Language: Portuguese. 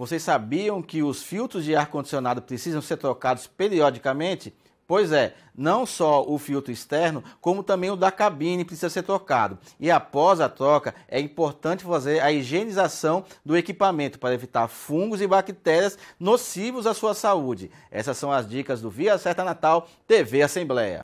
Vocês sabiam que os filtros de ar-condicionado precisam ser trocados periodicamente? Pois é, não só o filtro externo, como também o da cabine precisa ser trocado. E após a troca, é importante fazer a higienização do equipamento para evitar fungos e bactérias nocivos à sua saúde. Essas são as dicas do Via Certa Natal TV Assembleia.